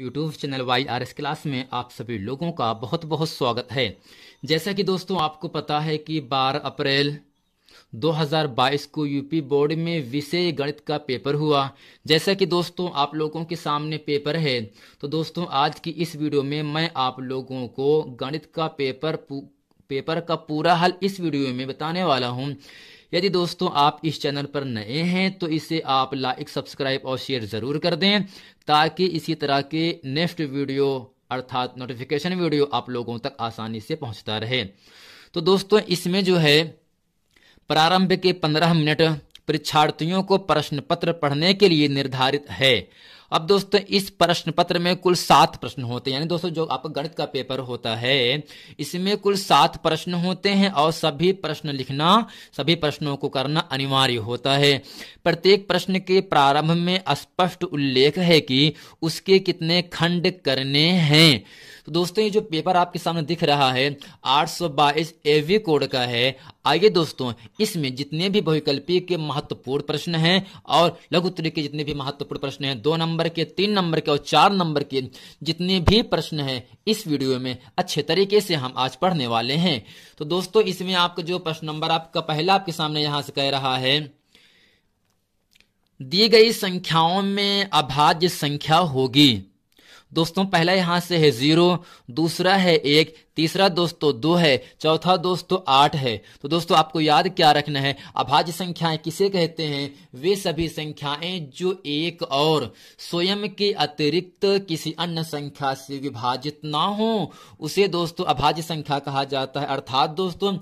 YouTube channel Y R S class में आप सभी लोगों का बहुत बहुत स्वागत है जैसा कि दोस्तों आपको पता है कि 12 अप्रैल 2022 को यूपी बोर्ड में विषय गणित का पेपर हुआ जैसा कि दोस्तों आप लोगों के सामने पेपर है तो दोस्तों आज की इस वीडियो में मैं आप लोगों को गणित का पेपर पेपर का पूरा हल इस वीडियो में बताने वाला हूँ यदि दोस्तों आप इस चैनल पर नए हैं तो इसे आप लाइक सब्सक्राइब और शेयर ज़रूर कर दें ताकि इसी तरह के नेक्स्ट वीडियो अर्थात नोटिफिकेशन वीडियो आप लोगों तक आसानी से पहुंचता रहे तो दोस्तों इसमें जो है प्रारंभ के पंद्रह मिनट परीक्षार्थियों को प्रश्न पत्र पढ़ने के लिए निर्धारित है अब दोस्तों इस प्रश्न पत्र में कुल सात प्रश्न होते हैं यानी दोस्तों जो आपका गणित का पेपर होता है इसमें कुल सात प्रश्न होते हैं और सभी प्रश्न लिखना सभी प्रश्नों को करना अनिवार्य होता है प्रत्येक प्रश्न के प्रारंभ में स्पष्ट उल्लेख है कि उसके कितने खंड करने हैं तो दोस्तों ये जो पेपर आपके सामने दिख रहा है आठ सौ बाईस एवी कोड का है आइए दोस्तों इसमें जितने भी बहुविकल्पी के महत्वपूर्ण प्रश्न हैं और लघु के जितने भी महत्वपूर्ण प्रश्न हैं दो नंबर नंबर के तीन नंबर के और चार नंबर के जितने भी प्रश्न हैं इस वीडियो में अच्छे तरीके से हम आज पढ़ने वाले हैं तो दोस्तों इसमें आपका जो प्रश्न नंबर आपका पहला आपके सामने यहां से कह रहा है दी गई संख्याओं में अभाज्य संख्या होगी दोस्तों पहला यहां से है जीरो दूसरा है एक तीसरा दोस्तों तो दो है चौथा दोस्तों तो आठ है तो दोस्तों आपको याद क्या रखना है अभाज्य संख्याएं किसे कहते हैं वे सभी संख्याएं जो एक और स्वयं के अतिरिक्त किसी अन्य संख्या से विभाजित ना हो उसे दोस्तों अभाज्य संख्या कहा जाता है अर्थात दोस्तों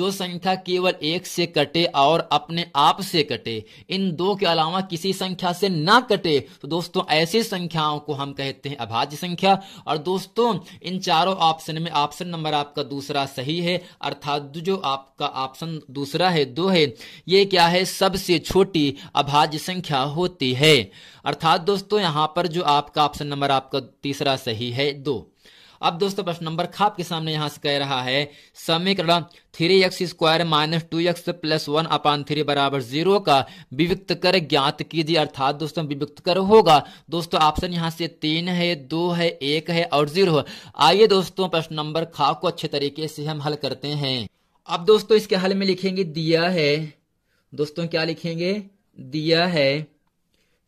जो संख्या केवल एक से कटे और अपने आप से कटे इन दो के अलावा किसी संख्या से ना कटे तो दोस्तों ऐसी संख्याओं को हम कहते हैं अभाज्य संख्या और दोस्तों इन चारों ऑप्शन में आप ऑप्शन नंबर आपका दूसरा सही है अर्थात जो आपका ऑप्शन दूसरा है दो है ये क्या है सबसे छोटी अभाज्य संख्या होती है अर्थात दोस्तों यहां पर जो आपका ऑप्शन नंबर आपका तीसरा सही है दो अब दोस्तों प्रश्न नंबर खाप के सामने यहां से कह रहा है समीकरण three x square minus two x plus one upon three बराबर जीरो का विविक्त कर ज्ञात कीजिए अर्थात दोस्तों विविक्त कर होगा दोस्तों ऑप्शन यहां से तीन है दो है एक है और जीरो आइए दोस्तों प्रश्न नंबर खाप को अच्छे तरीके से हम हल करते हैं अब दोस्तों इसके हल में लिखेंगे दिया है दोस्तों क्या लिखेंगे दिया है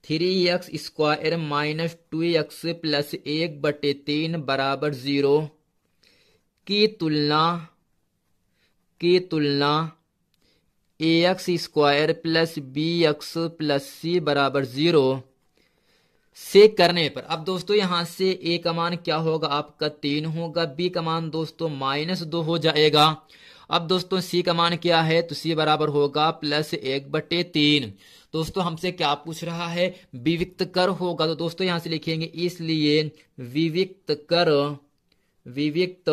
three x square minus two x plus एक बटे तीन बराबर जीरो की तुलना की तुलना a x square plus b x plus c बराबर जीरो से करने पर अब दोस्तों यहां से ए का मान क्या होगा आपका तीन होगा बी का मान दोस्तों माइनस दो हो जाएगा अब दोस्तों सी का मान क्या है तो सी बराबर होगा प्लस एक बटे तीन दोस्तों हमसे क्या पूछ रहा है विविक्त कर होगा तो दोस्तों यहां से लिखेंगे इसलिए विविक्त कर विविक्त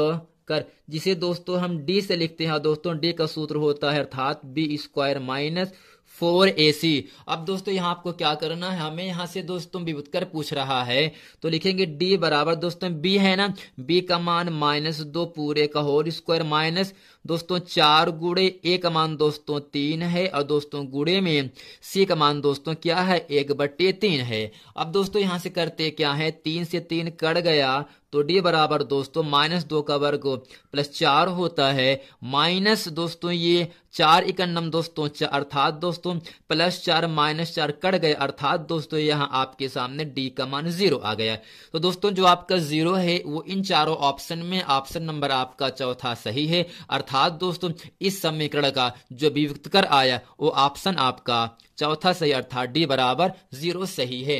कर जिसे दोस्तों हम डी से लिखते हैं दोस्तों डी का सूत्र होता है अर्थात b square minus four a c अब दोस्तों यहां आपको क्या करना है हमें यहाँ से दोस्तों विभुत कर पूछ रहा है तो लिखेंगे डी बराबर दोस्तों बी है ना बी का मान माइनस दो पूरे का होल स्क्वायर माइनस दोस्तों चार गुड़े एक मान दोस्तों तीन है और दोस्तों गुड़े में सी का मान दोस्तों क्या है एक बट्टे तीन है अब दोस्तों यहां से करते क्या है तीन से तीन कट गया तो डी बराबर दोस्तों माइनस दो का वर्ग प्लस चार होता है माइनस दोस्तों ये चार इकन्नम दोस्तों अर्थात दोस्तों प्लस चार माइनस चार कट गए अर्थात दोस्तों यहाँ आपके सामने डी का मान जीरो आ गया तो दोस्तों जो आपका जीरो है वो इन चारों ऑप्शन में ऑप्शन नंबर आपका चौथा सही है अर्थात अर्थात दोस्तों इस समीकरण का जो विविक्त कर आया वो ऑप्शन आपका चौथा सही अर्थात डी बराबर जीरो सही है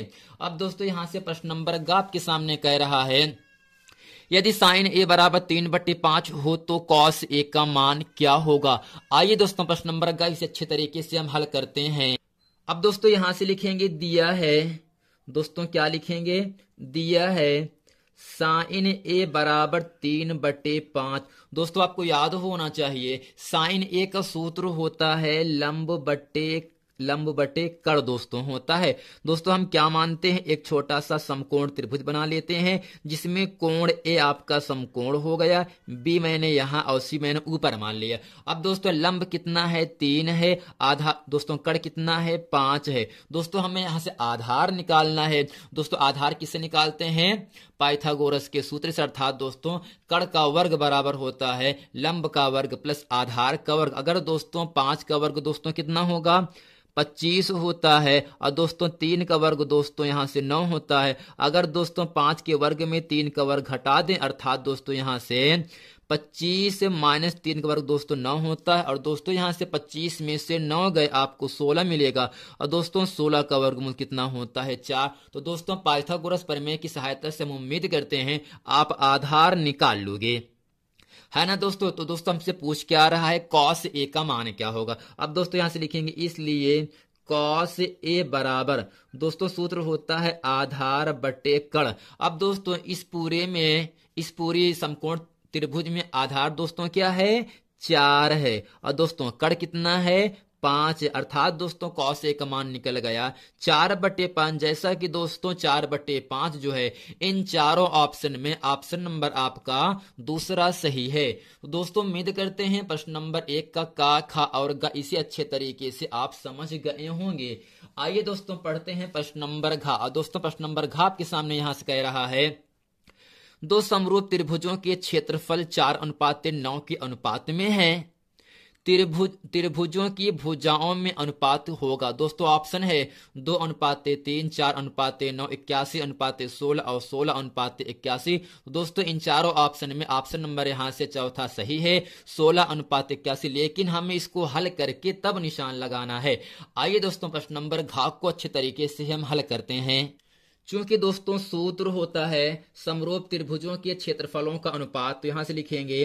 अब दोस्तों यहाँ से प्रश्न नंबर गाप के सामने कह रहा है यदि साइन ए बराबर तीन बट्टी पांच हो तो कॉस ए का मान क्या होगा आइए दोस्तों प्रश्न नंबर ग इसे अच्छे तरीके से हम हल करते हैं अब दोस्तों यहां से लिखेंगे दिया है दोस्तों क्या लिखेंगे दिया है साइन ए बराबर तीन बटे पांच दोस्तों आपको याद होना चाहिए साइन ए का सूत्र होता है लंब बटे लंब बटे कर दोस्तों होता है दोस्तों हम क्या मानते हैं एक छोटा सा समकोण त्रिभुज बना लेते हैं जिसमें कोण ए आपका समकोण हो गया बी मैंने यहाँ और सी मैंने ऊपर मान लिया अब दोस्तों लंब कितना है तीन है आधा दोस्तों कर कितना है पांच है दोस्तों हमें यहां से आधार निकालना है दोस्तों आधार किससे निकालते हैं पाइथागोरस के सूत्र से अर्थात दोस्तों कण का वर्ग बराबर होता है लंब का वर्ग प्लस आधार का वर्ग अगर दोस्तों पांच का वर्ग दोस्तों कितना होगा पच्चीस होता है और दोस्तों तीन का वर्ग दोस्तों यहां से नौ होता है अगर दोस्तों पांच के वर्ग में तीन का वर्ग घटा दें अर्थात दोस्तों यहाँ से पच्चीस माइनस तीन का वर्ग दोस्तों नौ होता है और दोस्तों यहाँ से पच्चीस में से नौ गए आपको सोलह मिलेगा और दोस्तों सोलह का वर्गमूल कितना होता है चार तो दोस्तों पाइथागोरस प्रमेय की सहायता से हम उम्मीद करते हैं आप आधार निकाल लोगे है ना दोस्तों तो दोस्तों हमसे पूछ क्या रहा है कॉस ए का मान क्या होगा अब दोस्तों यहाँ से लिखेंगे इसलिए कॉस ए बराबर दोस्तों सूत्र होता है आधार बटे कण अब दोस्तों इस पूरे में इस पूरी समकोण त्रिभुज में आधार दोस्तों क्या है चार है और दोस्तों कड़ कितना है पांच अर्थात दोस्तों कौश एक मान निकल गया चार बटे पांच जैसा कि दोस्तों चार बटे पांच जो है इन चारों ऑप्शन में ऑप्शन नंबर आपका दूसरा सही है तो दोस्तों उम्मीद करते हैं प्रश्न नंबर एक का का खा और ग इसे अच्छे तरीके से आप समझ गए होंगे आइए दोस्तों पढ़ते हैं प्रश्न नंबर घा दोस्तों प्रश्न नंबर घा आपके सामने यहां से कह रहा है दो समरूप त्रिभुजों के क्षेत्रफल चार अनुपात नौ के अनुपात में है त्रिभुज त्रिभुजों की भुजाओं में अनुपात होगा दोस्तों ऑप्शन है दो अनुपात तीन चार अनुपात नौ इक्यासी अनुपात सोलह और सोलह अनुपात इक्यासी दोस्तों इन चारों ऑप्शन में ऑप्शन नंबर यहाँ से चौथा सही है सोलह अनुपात इक्यासी लेकिन हमें इसको हल करके तब निशान लगाना है आइए दोस्तों प्रश्न नंबर घाक को अच्छे तरीके से हम हल करते हैं चूंकि दोस्तों सूत्र होता है समरूप त्रिभुजों के क्षेत्रफलों का अनुपात तो यहां से लिखेंगे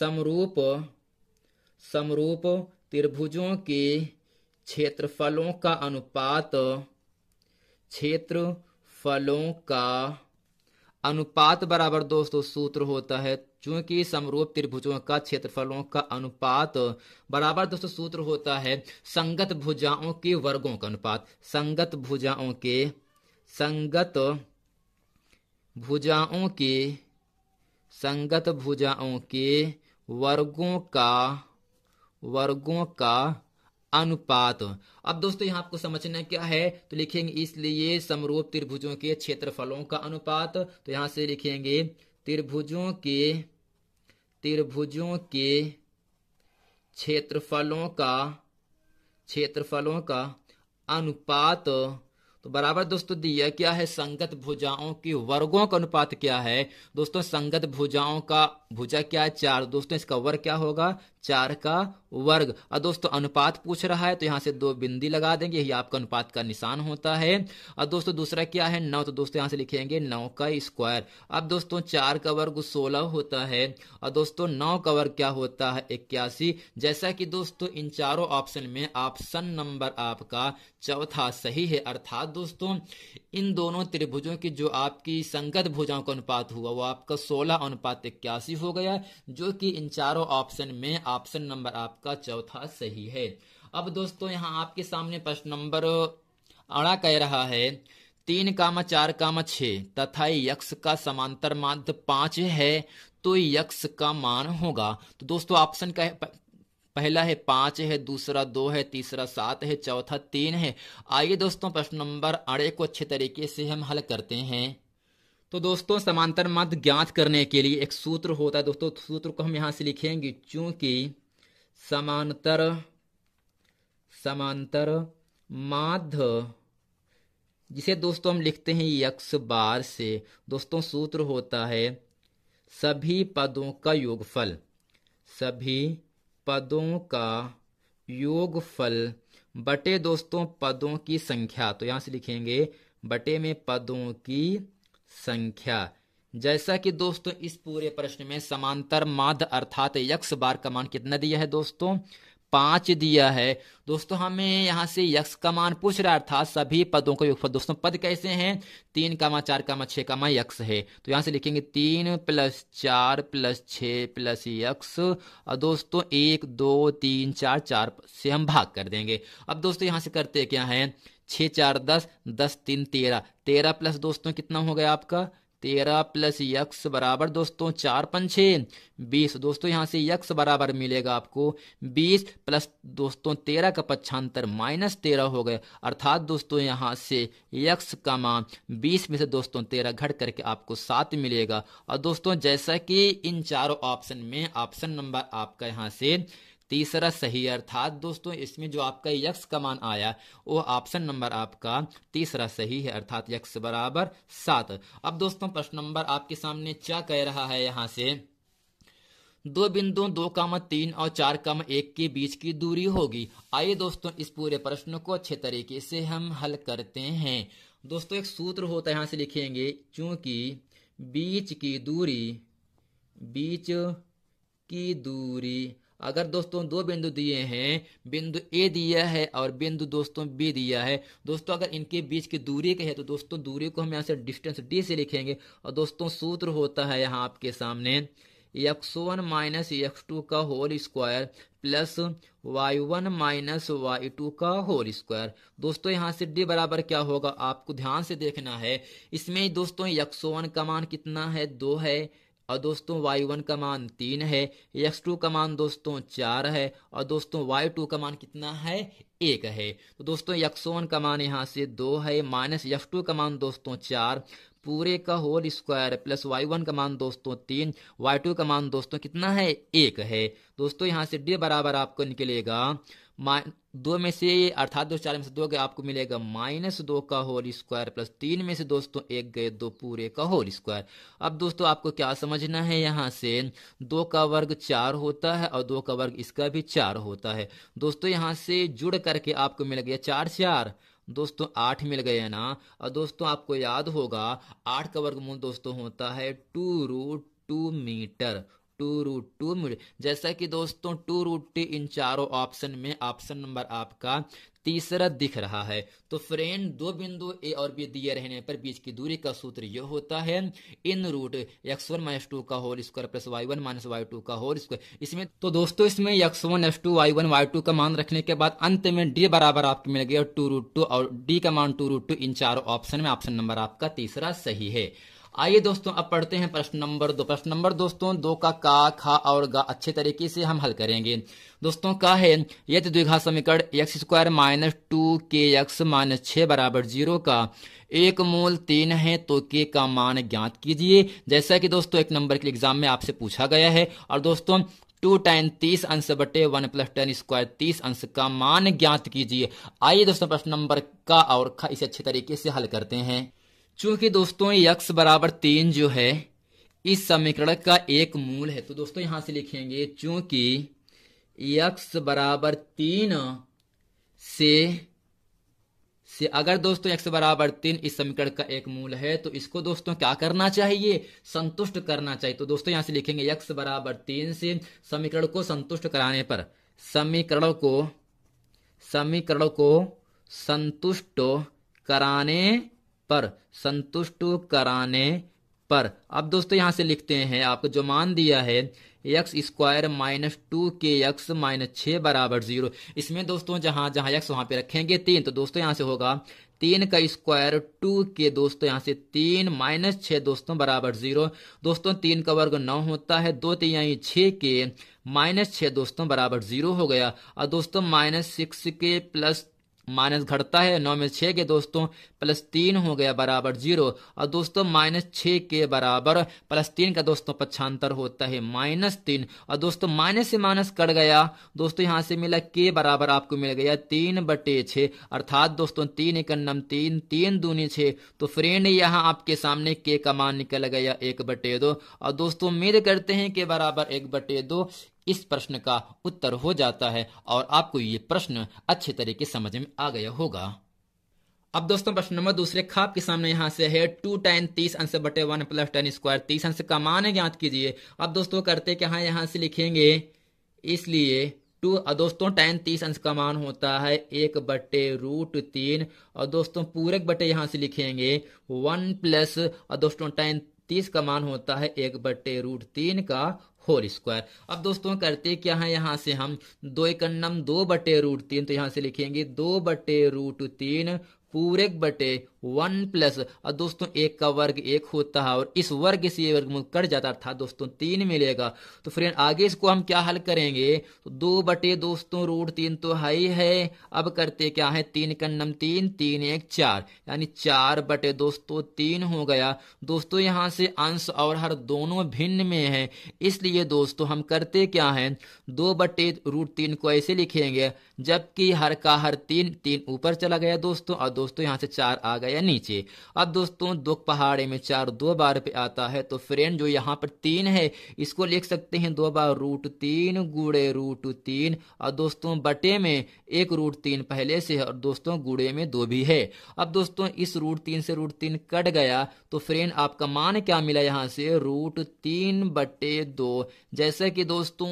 समरूप समरूप त्रिभुजों के क्षेत्रफलों का अनुपात क्षेत्रफलों का अनुपात बराबर दोस्तों सूत्र होता है चूंकि समरूप त्रिभुजों का क्षेत्रफलों का अनुपात बराबर दोस्तों सूत्र होता है संगत भुजाओं के वर्गों का अनुपात संगत भुजाओं के संगत भुजाओं के संगत भुजाओं के वर्गों का वर्गों का अनुपात अब दोस्तों यहां आपको समझना क्या है तो लिखेंगे इसलिए समरूप त्रिभुजों के क्षेत्रफलों का अनुपात तो यहां से लिखेंगे त्रिभुजों के त्रिभुजों के क्षेत्रफलों का क्षेत्रफलों का अनुपात तो बराबर दोस्तों दिया क्या है संगत भुजाओं के वर्गों का अनुपात क्या है दोस्तों संगत भुजाओं का भुजा क्या है चार दोस्तों इसका वर्ग क्या होगा चार का वर्ग और दोस्तों अनुपात पूछ रहा है तो यहाँ से दो बिंदी लगा देंगे यही आपका अनुपात का निशान होता है और दोस्तों दूसरा क्या है नौ तो दोस्तों यहां से लिखेंगे नौ का स्क्वायर अब दोस्तों चार का वर्ग सोलह होता है और दोस्तों नौ का वर्ग क्या होता है इक्यासी जैसा कि दोस्तों इन चारों ऑप्शन में ऑप्शन नंबर आपका चौथा सही है अर्थात दोस्तों इन दोनों त्रिभुजों की जो आपकी संगत भुजाओं का अनुपात हुआ वो आपका सोलह अनुपात इक्यासी हो गया जो कि इन चारों ऑप्शन में ऑप्शन नंबर आपका चौथा सही है अब दोस्तों यहाँ आपके सामने प्रश्न नंबर अड़ा कह रहा है तीन काम चार काम छ तथा यक्ष का समांतर माध्य पांच है तो यक्ष का मान होगा तो दोस्तों ऑप्शन का पहला है पांच है दूसरा दो है तीसरा सात है चौथा तीन है आइए दोस्तों प्रश्न नंबर अड़े को अच्छे तरीके से हम हल करते हैं तो दोस्तों समांतर मत ज्ञात करने के लिए एक सूत्र होता है दोस्तों सूत्र को हम यहाँ से लिखेंगे चूंकि समांतर समांतर माध्य जिसे दोस्तों हम लिखते हैं यक्ष बार से दोस्तों सूत्र होता है सभी पदों का योगफल सभी पदों का योगफल बटे दोस्तों पदों की संख्या तो यहाँ से लिखेंगे बटे में पदों की संख्या जैसा कि दोस्तों इस पूरे प्रश्न में समांतर माद अर्थात यक्ष बार का मान कितना दिया है दोस्तों पांच दिया है दोस्तों हमें यहां से यक्ष का मान पूछ रहा अर्थात सभी पदों का युगपद दोस्तों पद कैसे हैं तीन कामा चार कामा का कामा यक्ष है तो यहां से लिखेंगे तीन प्लस चार प्लस छ प्लस यक्ष और दोस्तों एक दो तीन चार चार से हम भाग कर देंगे अब दोस्तों यहां से करते क्या है छः चार दस दस तीन तेरह तेरह प्लस दोस्तों कितना हो गया आपका तेरह प्लस यक्स बराबर दोस्तों चार पंच बीस दोस्तों यहाँ से यक्स बराबर मिलेगा आपको बीस प्लस दोस्तों तेरह का पक्षांतर माइनस तेरह हो गए अर्थात दोस्तों यहाँ से यक्स का मान बीस में से दोस्तों तेरह घट करके आपको सात मिलेगा और दोस्तों जैसा कि इन चारों ऑप्शन में ऑप्शन नंबर आपका यहाँ से तीसरा सही अर्थात दोस्तों इसमें जो आपका यक्ष का मान आया वो ऑप्शन नंबर आपका तीसरा सही है अर्थात यक्ष बराबर सात अब दोस्तों प्रश्न नंबर आपके सामने क्या कह रहा है यहां से दो बिंदु दो काम तीन और चार काम एक के बीच की दूरी होगी आइए दोस्तों इस पूरे प्रश्न को अच्छे तरीके से हम हल करते हैं दोस्तों एक सूत्र होता है यहां से लिखेंगे चूंकि बीच की दूरी बीच की दूरी अगर दोस्तों दो बिंदु दिए हैं बिंदु ए दिया है और बिंदु दोस्तों बी दिया है दोस्तों अगर इनके बीच की दूरी के तो दोस्तों दूरी को हम यहाँ से डिस्टेंस डी से लिखेंगे और दोस्तों सूत्र होता है यहाँ आपके सामने x one minus x two का whole square plus y one minus y two का होल स्क्वायर दोस्तों यहाँ से डी बराबर क्या होगा आपको ध्यान से देखना है इसमें दोस्तों एक्स वन का मान कितना है दो है और दोस्तों वाई वन का मान तीन है एक्स टू का मान दोस्तों चार है और दोस्तों वाई टू का मान कितना है एक है तो दोस्तों यक्स वन का मान यहाँ से दो है माइनस यक्स टू का मान दोस्तों चार पूरे का whole square plus y one का मान दोस्तों तीन वाई टू का मान दोस्तों कितना है एक है दोस्तों यहाँ से डी बराबर आपको निकलेगा दो में से अर्थात दो चार में से दो गए आपको मिलेगा माइनस दो का होल स्क्वायर प्लस तीन में से दोस्तों एक गए दो पूरे का होल स्क्वायर अब दोस्तों आपको क्या समझना है यहाँ से दो का वर्ग चार होता है और दो का वर्ग इसका भी चार होता है दोस्तों यहाँ से जुड़ करके आपको मिल गया चार चार दोस्तों आठ मिल गए ना और दोस्तों आपको याद होगा आठ का वर्गमूल दोस्तों होता है two root two meter two root two मिले जैसा कि दोस्तों टू रूट टी इन चारों ऑप्शन में ऑप्शन नंबर आपका तीसरा दिख रहा है तो फ्रेंड दो बिंदु ए और बी दिए रहने पर बीच की दूरी का सूत्र यह होता है इन root x one minus two का whole square plus y one minus y two का होल स्क्वायर इसमें तो दोस्तों इसमें x one x two y one y two का मान रखने के बाद अंत में डी बराबर आपको मिल गया टू रूट टू और डी का मान टू रूट टू इन चारों ऑप्शन में ऑप्शन नंबर आपका तीसरा सही है आइए दोस्तों अब पढ़ते हैं प्रश्न नंबर दो प्रश्न नंबर दोस्तों दो का का खा और गा अच्छे तरीके से हम हल करेंगे दोस्तों का है यथ द्विघा समीकरण x square minus two k x minus छ बराबर जीरो का एक मूल तीन है तो के का मान ज्ञात कीजिए जैसा कि दोस्तों एक नंबर के एग्जाम में आपसे पूछा गया है और दोस्तों टू टेन तीस अंश बटे वन प्लस टेन स्क्वायर तीस अंश का मान ज्ञात कीजिए आइए दोस्तों प्रश्न नंबर का और खा इसे अच्छे तरीके से हल करते हैं चूंकि दोस्तों यक्स बराबर तीन जो है इस समीकरण का एक मूल है तो दोस्तों यहां से लिखेंगे चूंकि यक्स बराबर तीन से से अगर दोस्तों यक्स बराबर तीन इस समीकरण का एक मूल है तो इसको दोस्तों क्या करना चाहिए संतुष्ट करना चाहिए तो दोस्तों यहां से लिखेंगे यक्स बराबर तीन से समीकरण को संतुष्ट कराने पर समीकरण को समीकरण को संतुष्ट कराने पर संतुष्ट कराने पर अब दोस्तों यहां से लिखते हैं आपको जो मान दिया है x square minus two k x minus छ बराबर जीरो इसमें दोस्तों जहां जहां एक्स वहां पे रखेंगे तीन तो दोस्तों यहां से होगा तीन का स्क्वायर टू के दोस्तों यहां से तीन माइनस छ दोस्तों बराबर जीरो दोस्तों तीन का वर्ग नौ होता है दो तीन यानी छ के माइनस छ दोस्तों बराबर जीरो हो गया और दोस्तों माइनस सिक्स के प्लस माइनस घटता है नौ में छः के दोस्तों प्लस तीन हो गया बराबर जीरो और दोस्तों माइनस छः के बराबर प्लस तीन का दोस्तों पक्षांतर होता है माइनस तीन और दोस्तों माइनस से माइनस कट गया दोस्तों यहां से मिला के बराबर आपको मिल गया तीन बटे छः अर्थात दोस्तों तीन इकन्नम तीन तीन दूनी छः तो फ्रेंड यहाँ आपके सामने के का मान निकल गया एक बटे दो और दोस्तों उम्मीद करते हैं के बराबर एक बटे दो इस प्रश्न का उत्तर हो जाता है और आपको ये प्रश्न अच्छे तरीके समझ में आ गया होगा अब दोस्तों प्रश्न नंबर दूसरे खाप के सामने यहाँ से है टू टेन तीस अंश बटे वन प्लस टेन स्क्वायर तीस अंश का मान ज्ञात कीजिए अब दोस्तों करते क्या हाँ यहाँ से लिखेंगे इसलिए टू दोस्तों टेन तीस अंश का मान होता है एक बटे रूट तीन और दोस्तों पूरक बटे यहाँ से लिखेंगे वन प्लस और दोस्तों टेन तीस का मान होता है एक बट्टे रूट तीन का होल स्क्वायर अब दोस्तों करते क्या है यहाँ से हम दो इकन्नम दो बटे रूट तीन तो यहाँ से लिखेंगे दो बटे रूट तीन पूरे बटे वन प्लस और दोस्तों एक का वर्ग एक होता है और इस वर्ग से ये वर्ग कट जाता था दोस्तों तीन मिलेगा तो फ्रेंड आगे इसको हम क्या हल करेंगे तो दो बटे दोस्तों रूट तीन तो हाई है अब करते क्या है तीन कन्नम तीन तीन एक चार यानी चार बटे दोस्तों तीन हो गया दोस्तों यहाँ से अंश और हर दोनों भिन्न में है इसलिए दोस्तों हम करते क्या है दो बटे रूट तीन को ऐसे लिखेंगे जबकि हर का हर तीन तीन ऊपर चला गया दोस्तों और दोस्तों यहाँ से चार आ गए या नीचे अब दोस्तों दुख पहाड़े में चार दो बार पे आता है तो फ्रेंड जो यहाँ पर तीन है इसको लिख सकते हैं दो बार रूट तीन गुड़े रूट तीन और दोस्तों बटे में एक रूट तीन पहले से है और दोस्तों गुड़े में दो भी है अब दोस्तों इस रूट तीन से रूट तीन कट गया तो फ्रेंड आपका मान क्या मिला यहाँ से रूट तीन बटे दो जैसे कि दोस्तों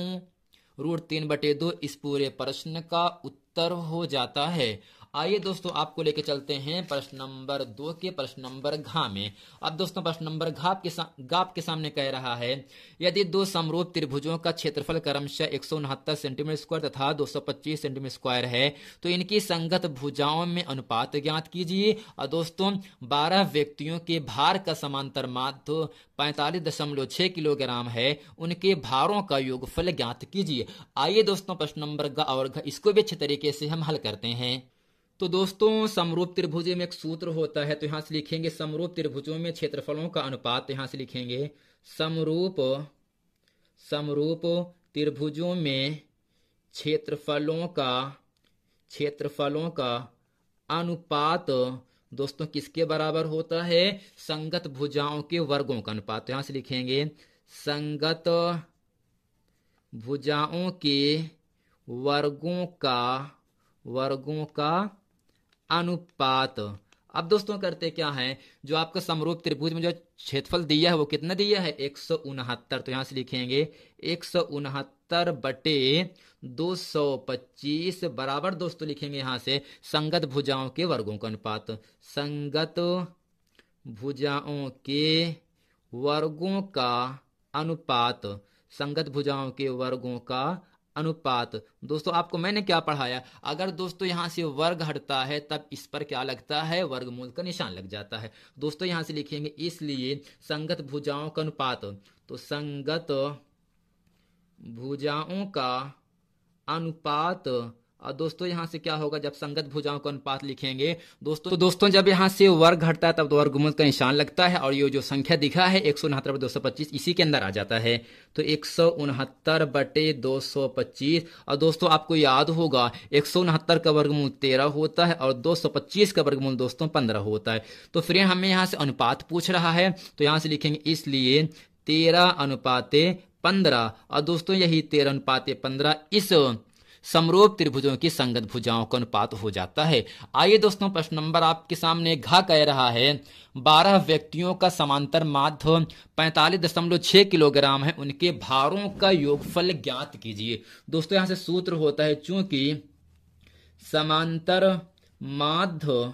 रूट तीन बटे दो इस पूरे प्रश्न का उत्तर हो जाता है आइए दोस्तों आपको लेके चलते हैं प्रश्न नंबर दो के प्रश्न नंबर घा में अब दोस्तों प्रश्न नंबर घाप के गाप के सामने कह रहा है यदि दो समरूप त्रिभुजों का क्षेत्रफल क्रमशः एक सेंटीमीटर स्क्वायर तथा 225 सेंटीमीटर स्क्वायर है तो इनकी संगत भुजाओं में अनुपात ज्ञात कीजिए और दोस्तों बारह व्यक्तियों के भार का समांतर माध्य पैंतालीस दशमलव छह किलोग्राम है उनके भारों का योगफल ज्ञात कीजिए आइए दोस्तों प्रश्न नंबर ग और घ इसको भी अच्छे तरीके से हम हल करते हैं तो दोस्तों समरूप त्रिभुज में एक सूत्र होता है तो यहां से लिखेंगे समरूप त्रिभुजों में क्षेत्रफलों का अनुपात तो यहां से लिखेंगे समरूप समरूप त्रिभुजों में क्षेत्रफलों का क्षेत्रफलों का अनुपात दोस्तों किसके बराबर होता है संगत भुजाओं के वर्गों का अनुपात तो यहां से लिखेंगे संगत भुजाओं के वर्गों का वर्गों का अनुपात अब दोस्तों करते क्या है जो आपको समरूप त्रिभुज में जो क्षेत्रफल दिया है वो कितना दिया है एक सौ उनहत्तर तो यहां से लिखेंगे एक सौ उनहत्तर बटे दो सौ पच्चीस बराबर दोस्तों लिखेंगे यहां से संगत भुजाओं के वर्गों का अनुपात संगत भुजाओं के वर्गों का अनुपात संगत भुजाओं के वर्गों का अनुपात दोस्तों आपको मैंने क्या पढ़ाया अगर दोस्तों यहाँ से वर्ग हटता है तब इस पर क्या लगता है वर्गमूल का निशान लग जाता है दोस्तों यहाँ से लिखेंगे इसलिए संगत भुजाओं का अनुपात तो संगत भुजाओं का अनुपात और दोस्तों यहाँ से क्या होगा जब संगत भुजाओं का अनुपात लिखेंगे दोस्तों तो दोस्तों जब यहाँ से वर्ग घटता है तब वर्ग वर्गमूल का निशान लगता है और ये जो संख्या दिखा है एक सौ उनहत्तर दो सौ पच्चीस इसी के अंदर आ जाता है तो एक सौ उनहत्तर बटे दो सौ पच्चीस और दोस्तों आपको याद होगा एक सौ उनहत्तर का वर्गमूल तेरह होता है और दो सौ पच्चीस का वर्गमूल दोस्तों पंद्रह होता है तो फिर हमें यहाँ से अनुपात पूछ रहा है तो यहाँ से लिखेंगे इसलिए तेरह अनुपाते पंद्रह और दोस्तों यही तेरह अनुपाते पंद्रह इस समरूप त्रिभुजों की संगत भुजाओं का अनुपात हो जाता है आइए दोस्तों प्रश्न नंबर आपके सामने घा कह रहा है बारह व्यक्तियों का समांतर माध्य पैंतालीस दशमलव छह किलोग्राम है उनके भारों का योगफल ज्ञात कीजिए दोस्तों यहां से सूत्र होता है चूंकि समांतर माध्य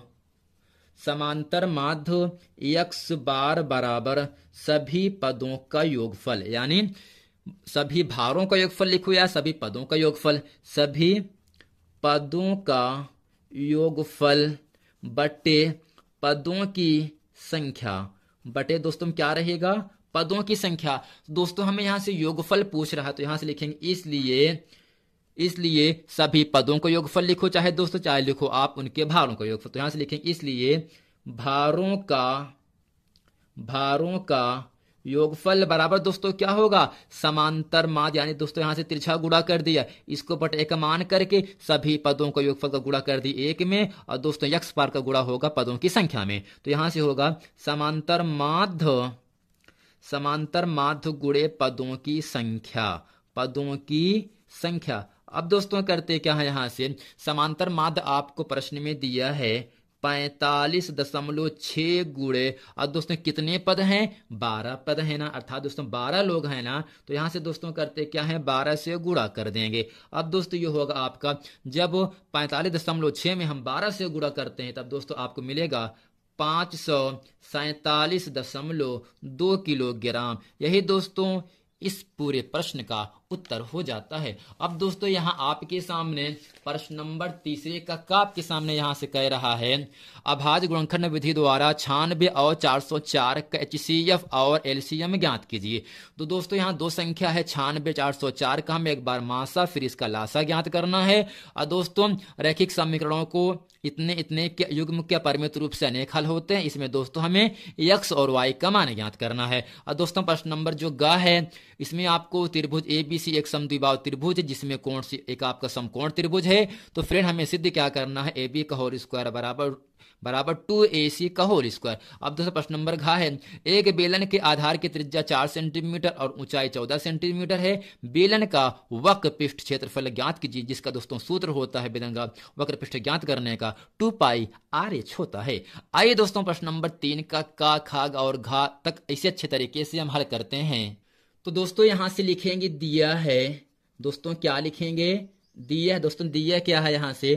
समांतर माध्य यक्स बार बराबर सभी पदों का योगफल यानी सभी भारों का योगफल लिखो या सभी पदों का योगफल सभी पदों का योगफल बटे पदों की संख्या बटे दोस्तों क्या रहेगा पदों की संख्या दोस्तों हमें यहां से योगफल पूछ रहा है तो यहां से लिखेंगे इसलिए इसलिए सभी पदों का योगफल लिखो चाहे दोस्तों चाहे लिखो आप उनके भारों का योगफल तो यहां से लिखेंगे इसलिए भारों का भारों का योगफल बराबर दोस्तों क्या होगा समांतर माद यानी दोस्तों यहां से तिरछा गुड़ा कर दिया इसको बट एक मान करके सभी पदों को योगफल का गुड़ा कर दिया एक में और दोस्तों यक्ष पार का गुड़ा होगा पदों की संख्या में तो यहां से होगा समांतर माध समांतर माध गुड़े पदों की संख्या पदों की संख्या अब दोस्तों करते क्या है यहां से समांतर माध्य आपको प्रश्न में दिया है पैंतालीस दशमलव छः गुड़े और दोस्तों कितने पद हैं बारह पद हैं ना अर्थात दोस्तों बारह लोग हैं ना तो यहाँ से दोस्तों करते क्या है बारह से गुड़ा कर देंगे अब दोस्तों ये होगा आपका जब पैंतालीस दशमलव छः में हम बारह से गुड़ा करते हैं तब दोस्तों आपको मिलेगा पाँच सौ सैंतालीस दशमलव दो किलोग्राम यही दोस्तों इस पूरे प्रश्न का उत्तर हो जाता है अब दोस्तों यहाँ आपके सामने प्रश्न नंबर तीसरे का आपके सामने यहाँ से कह रहा है अभाज गुणखंड विधि द्वारा छानबे और चार सौ चार का एच सी एफ और एलसीएम ज्ञात कीजिए तो दोस्तों यहाँ दो संख्या है छानबे चार सौ चार का हमें एक बार मासा फिर इसका लाशा ज्ञात करना है और दोस्तों रैखिक समीकरणों को इतने इतने के युग्म के परिमित रूप से अनेक हल होते हैं इसमें दोस्तों हमें यक्स और वाई का मान ज्ञात करना है और दोस्तों प्रश्न नंबर जो ग है इसमें आपको त्रिभुज ए बी एबीसी एक समद्विभाव त्रिभुज जिसमें कोण से एक आपका समकोण त्रिभुज है तो फ्रेंड हमें सिद्ध क्या करना है ए बी का होल स्क्वायर बराबर बराबर टू ए सी का होल स्क्वायर अब दूसरा प्रश्न नंबर घा है एक बेलन के आधार की त्रिज्या चार सेंटीमीटर और ऊंचाई चौदह सेंटीमीटर है बेलन का वक्र पृष्ठ क्षेत्रफल ज्ञात कीजिए जिसका दोस्तों सूत्र होता है बेलन का वक्र पृष्ठ ज्ञात करने का टू पाई आर एच होता है आइए दोस्तों प्रश्न नंबर तीन का का खाग और घा तक इसे अच्छे तरीके से हम हल करते हैं तो दोस्तों यहां से लिखेंगे दिया है दोस्तों क्या लिखेंगे दिया है दोस्तों दिया क्या है यहां से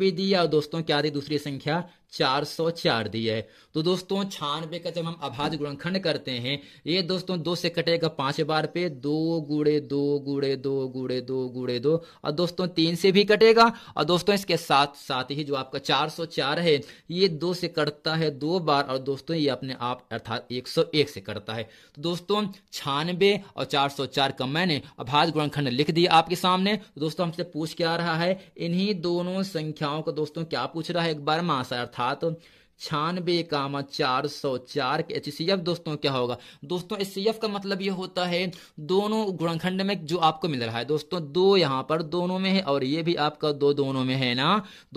भी दिया और दोस्तों क्या दी दूसरी संख्या 404 दी है तो दोस्तों छानबे का जब हम अभाज गुणनखंड करते हैं ये दोस्तों दो से कटेगा पांच बार पे दो गुड़े दो गुड़े दो गुड़े दो गुड़े दो और दोस्तों तीन से भी कटेगा और दोस्तों इसके साथ साथ ही जो आपका 404 है ये दो से कटता है दो बार और दोस्तों ये अपने आप अर्थात एक से कटता है तो दोस्तों छानबे और चार का मैंने अभाज गुणनखंड लिख दिया आपके सामने तो दोस्तों हमसे पूछ क्या रहा है इन्हीं दोनों संख्याओं को दोस्तों क्या पूछ रहा है एक बार मास अर्थात अर्थात छानबे कामा चार सौ चार के एच सी एफ दोस्तों क्या होगा दोस्तों एच सी एफ का मतलब ये होता है दोनों गुणखंड में जो आपको मिल रहा है दोस्तों दो यहाँ पर दोनों में है और ये भी आपका दो दोनों में है ना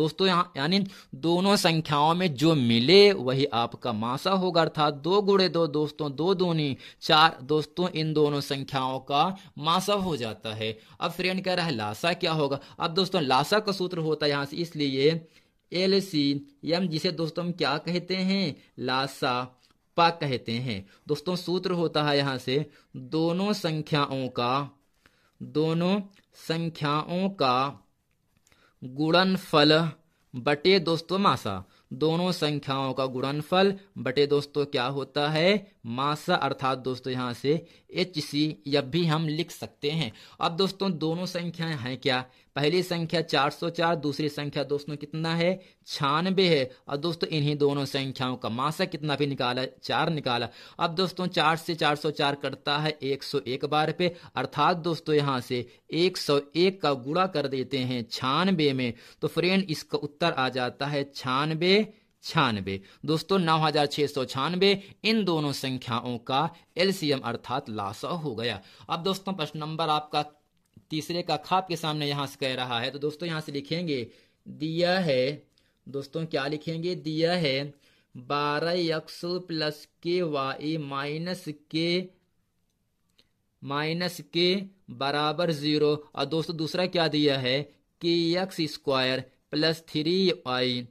दोस्तों यहाँ यानी दोनों संख्याओं में जो मिले वही आपका मासा होगा अर्थात दो गुड़े दो दोस्तों दो दोनी चार दोस्तों इन दोनों संख्याओं का मासा हो जाता है अब फ्रेंड कह रहा है लासा क्या होगा अब दोस्तों लासा का सूत्र होता है यहाँ से इसलिए एल सी जिसे दोस्तों हम क्या कहते हैं लासा पा कहते हैं दोस्तों सूत्र होता है यहाँ से दोनों संख्याओं का दोनों संख्याओं का गुणनफल बटे दोस्तों मासा दोनों संख्याओं का गुणनफल बटे दोस्तों क्या होता है मासा अर्थात दोस्तों यहाँ से एच सी यह भी हम लिख सकते हैं अब दोस्तों दोनों संख्याएं हैं क्या पहली संख्या 404 दूसरी संख्या दोस्तों कितना है छानबे है और दोस्तों इन्हीं दोनों संख्याओं का मासा कितना भी निकाला चार निकाला अब दोस्तों चार से 404 करता है 101 बार पे अर्थात दोस्तों यहाँ से 101 का गुड़ा कर देते हैं छानबे में तो फ्रेंड इसका उत्तर आ जाता है छानबे छानबे दोस्तों नौ हजार छह सौ छानबे इन दोनों संख्याओं का एलसीएम अर्थात लासा हो गया अब दोस्तों प्रश्न नंबर आपका तीसरे का खाप के सामने यहाँ से कह रहा है तो दोस्तों यहाँ से लिखेंगे दिया है दोस्तों क्या लिखेंगे दिया है बारह x plus k y minus k minus k बराबर जीरो और दोस्तों दूसरा क्या दिया है k x square plus three y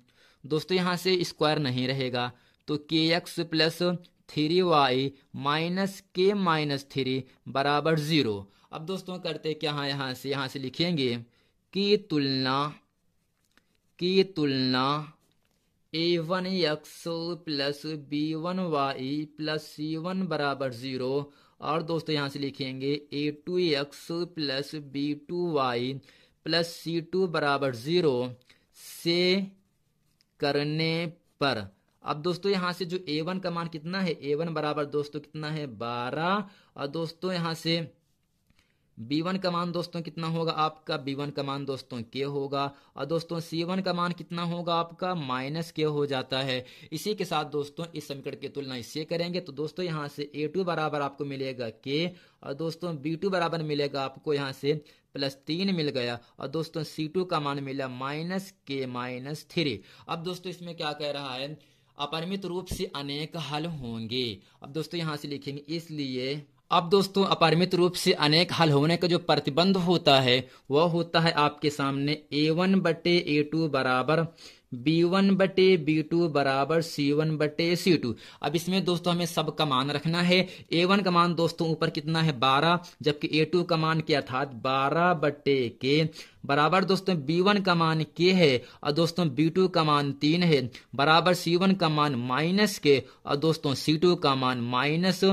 दोस्तों यहाँ से स्क्वायर नहीं रहेगा तो k x plus three y minus k minus three बराबर जीरो अब दोस्तों करते क्या हाँ यहाँ से यहाँ से लिखेंगे की तुलना की तुलना a one x plus b one y plus c one बराबर ज़ीरो और दोस्तों यहाँ से लिखेंगे a two x plus b two y plus c two बराबर ज़ीरो से करने पर अब दोस्तों यहाँ से जो ए वन का मान कितना है ए वन बराबर दोस्तों कितना है बारह और दोस्तों यहाँ से बी वन का मान दोस्तों कितना होगा आपका बी वन का मान दोस्तों के होगा और दोस्तों सी वन का मान कितना होगा आपका माइनस के हो जाता है इसी के साथ दोस्तों इस समीकरण की तुलना इससे करेंगे तो दोस्तों यहाँ से ए टू बराबर आपको मिलेगा के और दोस्तों बी टू बराबर मिलेगा आपको यहाँ से प्लस तीन मिल गया और दोस्तों सी टू का मान मिला माइनस के माइनस थ्री अब दोस्तों इसमें क्या कह रहा है अपरिमित रूप से अनेक हल होंगे अब दोस्तों यहाँ से लिखेंगे इसलिए अब दोस्तों अपरिमित रूप से अनेक हल होने का जो प्रतिबंध होता है वह होता है आपके सामने ए वन बटे ए टू बराबर बी वन बटे बी टू बराबर सी वन बटे सी टू अब इसमें दोस्तों हमें सब का मान रखना है ए वन का मान दोस्तों ऊपर कितना है बारह जबकि ए टू का मान क्या अर्थात बारह बटे के बराबर दोस्तों बी वन का मान के है और दोस्तों बी टू का मान तीन है बराबर सी वन का मान माइनस के और दोस्तों सी टू का मान माइनस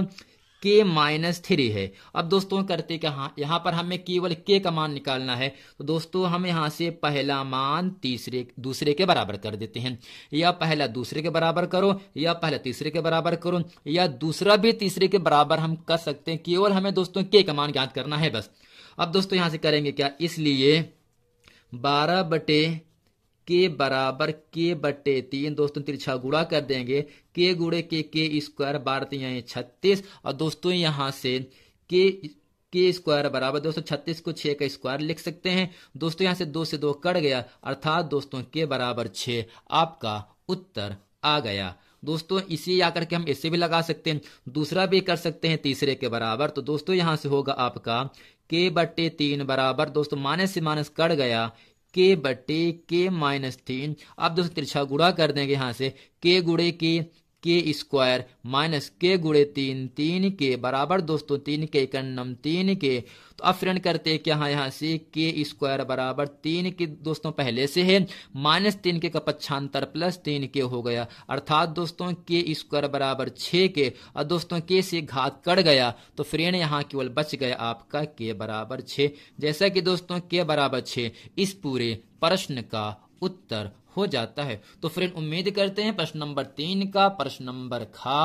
के माइनस थ्री है अब दोस्तों करते हाँ, यहाँ पर हमें केवल के का मान निकालना है तो दोस्तों हम यहाँ से पहला मान तीसरे दूसरे के बराबर कर देते हैं या पहला दूसरे के बराबर करो या पहला तीसरे के बराबर करो या दूसरा भी तीसरे के बराबर हम कर सकते हैं केवल हमें दोस्तों के का मान ज्ञात करना है बस अब दोस्तों यहाँ से करेंगे क्या इसलिए बारह बटे के बराबर के बटे तीन दोस्तों तिरछा गुड़ा कर देंगे के गुड़े के के स्क्वायर बारह तीन छत्तीस और दोस्तों यहाँ से के के स्क्वायर बराबर दोस्तों छत्तीस को छह का स्क्वायर लिख सकते हैं दोस्तों यहां से दो से दो कट गया अर्थात दोस्तों के बराबर छ आपका उत्तर आ गया दोस्तों इसी आकर के हम इसे भी लगा सकते हैं दूसरा भी कर सकते हैं तीसरे के बराबर तो दोस्तों यहां से होगा आपका के बटे तीन बराबर दोस्तों माइनस से माइनस कट गया के बटे के माइनस तीन आप दोस्तों तिरछा गुड़ा कर देंगे यहां से के गुड़े के के स्क्वायर माइनस के गुड़े तीन तीन के बराबर दोस्तों तीन के इकन्नम तीन के तो अब फ्रेंड करते क्या हाँ यहाँ से के स्क्वायर बराबर तीन के दोस्तों पहले से है माइनस तीन के का पच्छांतर प्लस तीन के हो गया अर्थात दोस्तों के स्क्वायर बराबर छ के और दोस्तों के से घात कट गया तो फ्रेंड यहाँ केवल बच गया आपका के बराबर छ जैसा कि दोस्तों के बराबर छ इस पूरे प्रश्न का उत्तर हो जाता है तो फ्रेंड उम्मीद करते हैं प्रश्न नंबर तीन का प्रश्न नंबर खा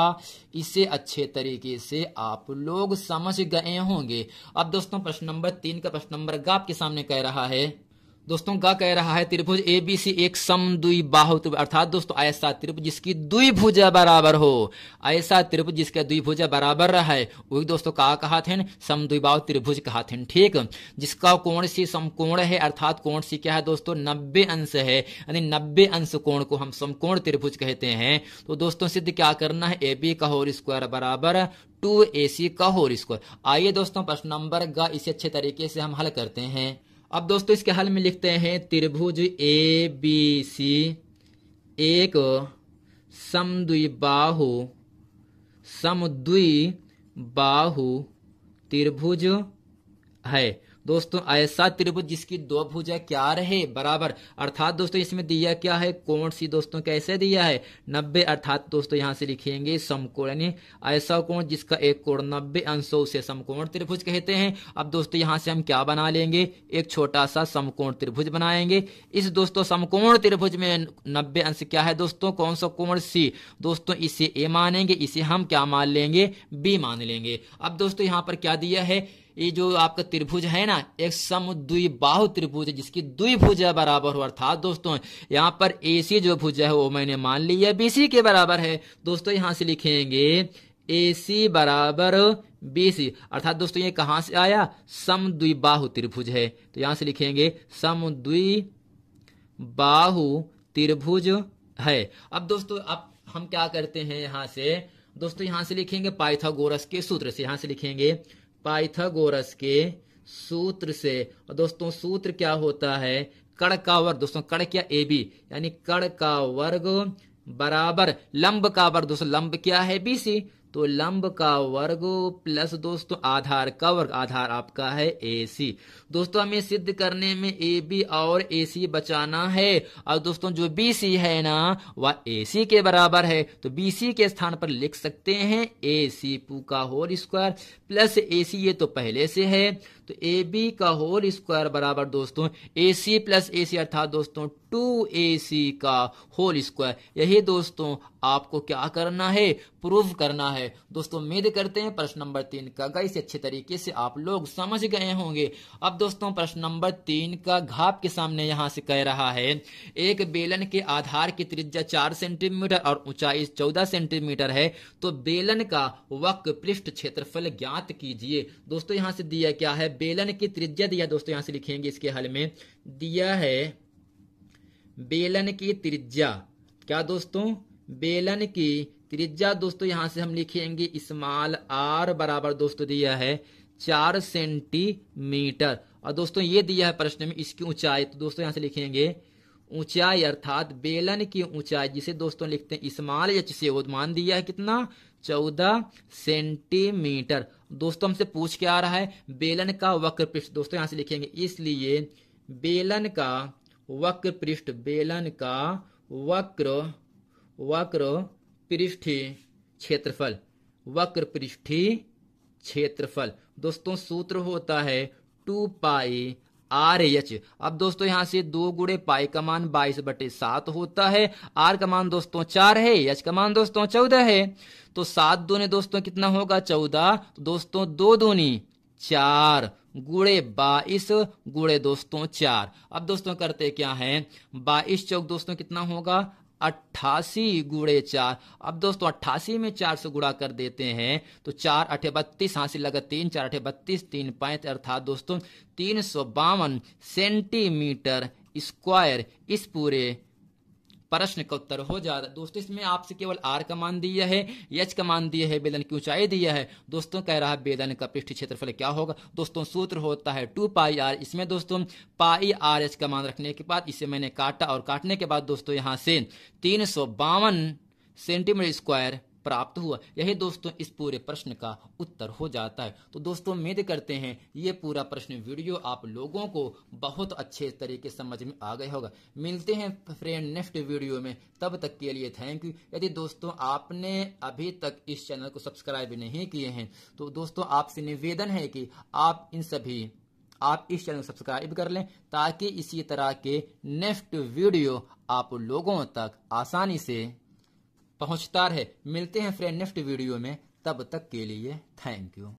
इसे अच्छे तरीके से आप लोग समझ गए होंगे अब दोस्तों प्रश्न नंबर तीन का प्रश्न नंबर गा आपके सामने कह रहा है दोस्तों का कह रहा है त्रिभुज ए बी सी एक सम दुई बाहु अर्थात दोस्तों ऐसा त्रिभुज जिसकी दुई भुजा बराबर हो ऐसा त्रिभुज जिसका दुई भुजा बराबर है वही दोस्तों का कहा थे सम दुई बाहु त्रिभुज कहा थे ठीक जिसका कोण सी समकोण है अर्थात कोण सी क्या है दोस्तों नब्बे अंश है यानी नब्बे अंश कोण को हम समकोण त्रिभुज कहते हैं तो दोस्तों सिद्ध क्या करना है ए बी का होल स्क्वायर बराबर टू ए सी का होल स्क्वायर आइए दोस्तों प्रश्न नंबर ग इसे अच्छे तरीके से हम हल करते हैं अब दोस्तों इसके हल में लिखते हैं त्रिभुज ए बी सी एक दुई बाहु समद्वि बाहु त्रिभुज है दोस्तों ऐसा त्रिभुज जिसकी दो भुजा क्या रहे बराबर अर्थात दोस्तों इसमें दिया क्या है कोण सी दोस्तों कैसे दिया है नब्बे अर्थात दोस्तों यहाँ से लिखेंगे समकोण यानी ऐसा कोण जिसका एक कोण नब्बे अंश हो उसे समकोण त्रिभुज कहते हैं अब दोस्तों यहाँ से हम क्या बना लेंगे एक छोटा सा समकोण त्रिभुज बनाएंगे इस दोस्तों समकोण त्रिभुज में नब्बे अंश क्या है दोस्तों कौन सा कोण सी दोस्तों इसे ए मानेंगे इसे हम क्या मान लेंगे बी मान लेंगे अब दोस्तों यहाँ पर क्या दिया है ये जो आपका त्रिभुज है ना एक बाहु त्रिभुज जिसकी दुई भुज बराबर हो अर्थात दोस्तों यहाँ पर ए जो भुज है वो मैंने मान ली है बी के बराबर है दोस्तों यहाँ से लिखेंगे ए बराबर बी सी अर्थात दोस्तों ये कहां से आया सम बाहु त्रिभुज है तो यहां से लिखेंगे सम बाहु त्रिभुज है अब दोस्तों अब हम क्या करते हैं यहां से दोस्तों यहां से लिखेंगे पाइथागोरस के सूत्र से यहाँ से लिखेंगे पाइथागोरस के सूत्र से और दोस्तों सूत्र क्या होता है कण का वर्ग दोस्तों कण क्या ए बी यानी कण का वर्ग बराबर लंब का वर्ग दोस्तों लंब क्या है बी सी तो लंब का वर्ग प्लस दोस्तों आधार का वर्ग आधार आपका है ए सी दोस्तों हमें सिद्ध करने में ए बी और ए सी बचाना है और दोस्तों जो बी सी है ना वह ए सी के बराबर है तो बी सी के स्थान पर लिख सकते हैं ए सी पू का whole square plus a c ये तो पहले से है तो ए बी का होल स्क्वायर बराबर दोस्तों ए सी प्लस ए सी अर्थात दोस्तों टू ए सी का होल स्क्वायर यही दोस्तों आपको क्या करना है प्रूव करना है दोस्तों उम्मीद करते हैं प्रश्न नंबर तीन का गई से अच्छे तरीके से आप लोग समझ गए होंगे अब दोस्तों प्रश्न नंबर तीन का घाप के सामने यहाँ से कह रहा है एक बेलन के आधार की त्रिज्या चार सेंटीमीटर और ऊंचाई चौदह सेंटीमीटर है तो बेलन का वक्र पृष्ठ क्षेत्रफल ज्ञात कीजिए दोस्तों यहाँ से दिया क्या है बेलन की त्रिज्या दिया दोस्तों यहाँ से लिखेंगे इसके हल में दिया है बेलन की त्रिज्या क्या दोस्तों बेलन की त्रिज्या दोस्तों यहां से हम लिखेंगे इस्माल आर बराबर दोस्तों दिया है चार सेंटीमीटर और दोस्तों ये दिया है प्रश्न में इसकी ऊंचाई तो दोस्तों यहां से लिखेंगे ऊंचाई अर्थात बेलन की ऊंचाई जिसे दोस्तों लिखते हैं इस्माल एच से मान दिया है कितना चौदह सेंटीमीटर दोस्तों हमसे पूछ के आ रहा है बेलन का वक्र पृष्ठ दोस्तों यहां से लिखेंगे इसलिए बेलन का वक्र पृष्ठ बेलन का वक्र वक्र पृष्ठी क्षेत्रफल वक्र पृष्ठी क्षेत्रफल दोस्तों सूत्र होता है टू पाई आर एच अब दोस्तों यहां से दो गुड़े पाई का मान बाईस बटे सात होता है आर का मान दोस्तों चार है एच का मान दोस्तों चौदह है तो सात दोने दोस्तों कितना होगा चौदह तो दोस्तों दो दूनी चार गुड़े बाईस गुड़े दोस्तों चार अब दोस्तों करते क्या है बाईस चौक दोस्तों कितना होगा अट्ठासी गुड़े चार अब दोस्तों अट्ठासी में चार से गुड़ा कर देते हैं तो चार अठे बत्तीस हासिल लगा तीन चार अठे बत्तीस तीन पैंत अर्थात दोस्तों तीन सौ बावन सेंटीमीटर स्क्वायर इस पूरे प्रश्न का उत्तर हो जाता है दोस्तों इसमें आपसे केवल आर का मान दिया है एच का मान दिया है बेलन की ऊंचाई दिया है दोस्तों कह रहा है बेलन का पृष्ठ क्षेत्रफल क्या होगा दोस्तों सूत्र होता है टू पाई आर इसमें दोस्तों पाई आर एच का मान रखने के बाद इसे मैंने काटा और काटने के बाद दोस्तों यहाँ से तीन सेंटीमीटर स्क्वायर प्राप्त हुआ यही दोस्तों इस पूरे प्रश्न का उत्तर हो जाता है तो दोस्तों उम्मीद करते हैं ये पूरा प्रश्न वीडियो आप लोगों को बहुत अच्छे तरीके समझ में आ गया होगा मिलते हैं फ्रेंड नेक्स्ट वीडियो में तब तक के लिए थैंक यू यदि दोस्तों आपने अभी तक इस चैनल को सब्सक्राइब नहीं किए हैं तो दोस्तों आपसे निवेदन है कि आप इन सभी आप इस चैनल सब्सक्राइब कर लें ताकि इसी तरह के नेक्स्ट वीडियो आप लोगों तक आसानी से पहुंचता रहे मिलते हैं फ्रेंड नेक्स्ट वीडियो में तब तक के लिए थैंक यू